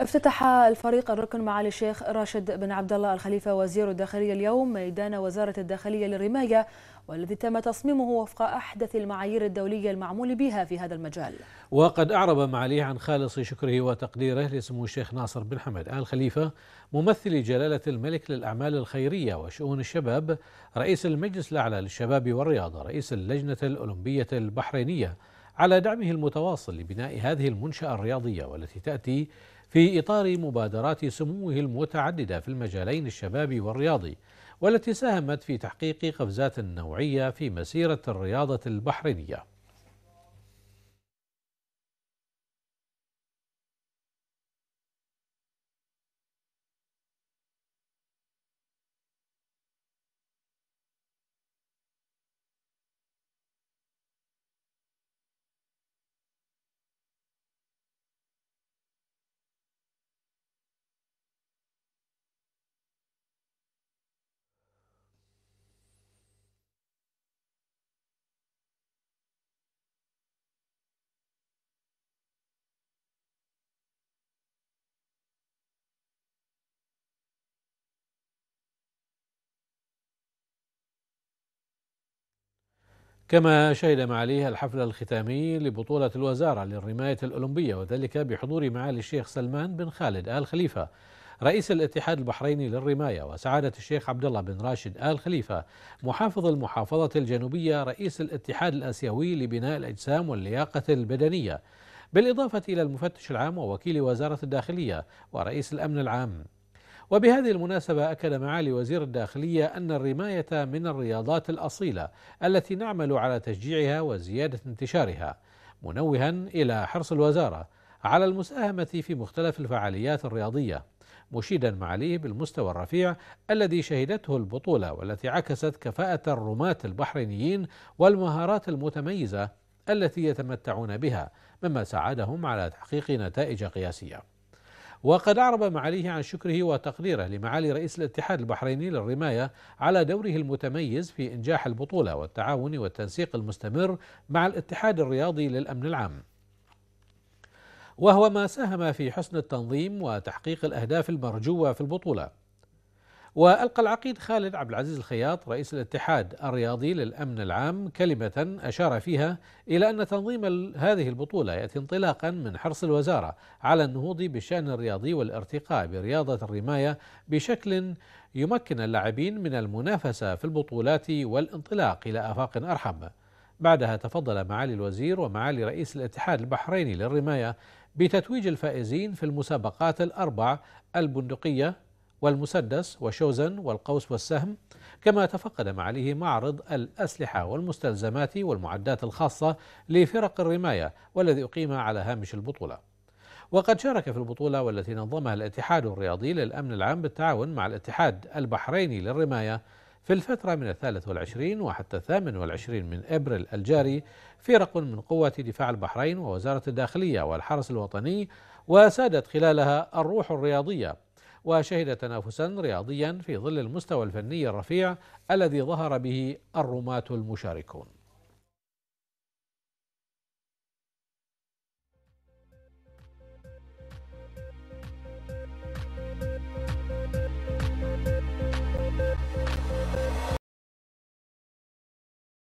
افتتح الفريق الركن معالي الشيخ راشد بن عبد الله الخليفه وزير الداخليه اليوم ميدان وزاره الداخليه للرمايه والذي تم تصميمه وفق احدث المعايير الدوليه المعمول بها في هذا المجال. وقد اعرب معاليه عن خالص شكره وتقديره لسمو الشيخ ناصر بن حمد ال خليفه ممثل جلاله الملك للاعمال الخيريه وشؤون الشباب، رئيس المجلس الاعلى للشباب والرياضه، رئيس اللجنه الاولمبيه البحرينيه على دعمه المتواصل لبناء هذه المنشاه الرياضيه والتي تاتي في إطار مبادرات سموه المتعددة في المجالين الشبابي والرياضي والتي ساهمت في تحقيق قفزات نوعية في مسيرة الرياضة البحرينية كما شهد معاليه الحفل الختامي لبطولة الوزارة للرماية الأولمبية وذلك بحضور معالي الشيخ سلمان بن خالد آل خليفة رئيس الاتحاد البحريني للرماية وسعادة الشيخ عبد الله بن راشد آل خليفة محافظ المحافظة الجنوبية رئيس الاتحاد الآسيوي لبناء الأجسام واللياقة البدنية بالإضافة إلى المفتش العام ووكيل وزارة الداخلية ورئيس الأمن العام وبهذه المناسبة أكد معالي وزير الداخلية أن الرماية من الرياضات الأصيلة التي نعمل على تشجيعها وزيادة انتشارها منوها إلى حرص الوزارة على المساهمة في مختلف الفعاليات الرياضية مشيدا معاليه بالمستوى الرفيع الذي شهدته البطولة والتي عكست كفاءة الرماة البحرينيين والمهارات المتميزة التي يتمتعون بها مما ساعدهم على تحقيق نتائج قياسيه وقد أعرب معاليه عن شكره وتقديره لمعالي رئيس الاتحاد البحريني للرماية على دوره المتميز في إنجاح البطولة والتعاون والتنسيق المستمر مع الاتحاد الرياضي للأمن العام وهو ما ساهم في حسن التنظيم وتحقيق الأهداف المرجوة في البطولة وألقى العقيد خالد عبد العزيز الخياط رئيس الاتحاد الرياضي للأمن العام كلمة أشار فيها إلى أن تنظيم هذه البطولة يأتي انطلاقا من حرص الوزارة على النهوض بالشأن الرياضي والارتقاء برياضة الرماية بشكل يمكن اللاعبين من المنافسة في البطولات والانطلاق إلى آفاق أرحم بعدها تفضل معالي الوزير ومعالي رئيس الاتحاد البحريني للرماية بتتويج الفائزين في المسابقات الأربع البندقية والمسدس وشوزن والقوس والسهم كما تفقد معاليه معرض الأسلحة والمستلزمات والمعدات الخاصة لفرق الرماية والذي أقيم على هامش البطولة وقد شارك في البطولة والتي نظمها الاتحاد الرياضي للأمن العام بالتعاون مع الاتحاد البحريني للرماية في الفترة من الثالث والعشرين وحتى الثامن والعشرين من أبريل الجاري فرق من قوة دفاع البحرين ووزارة الداخلية والحرس الوطني وسادت خلالها الروح الرياضية وشهد تنافسا رياضيا في ظل المستوى الفني الرفيع الذي ظهر به الرماة المشاركون